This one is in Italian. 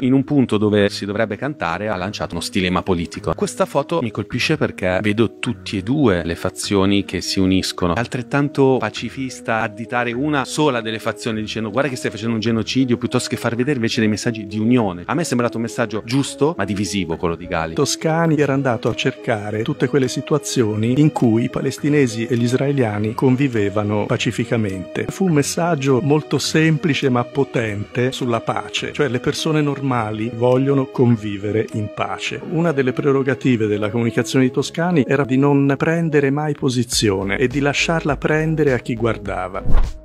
in un punto dove si dovrebbe cantare ha lanciato uno stilema politico. Questa foto mi colpisce perché vedo tutti e due le fazioni che si uniscono. È altrettanto pacifista additare una sola delle fazioni dicendo guarda che stai facendo un genocidio piuttosto che far vedere invece dei messaggi di unione. A me è sembrato un messaggio giusto ma divisivo quello di Gali. Toscani era andato a cercare tutte quelle situazioni in cui i palestinesi e gli israeliani convivevano pacificamente. Fu un messaggio molto semplice ma potente sulla pace, cioè le persone normali vogliono convivere in pace. Una delle prerogative della comunicazione di Toscani era di non prendere mai posizione e di lasciarla prendere a chi guardava.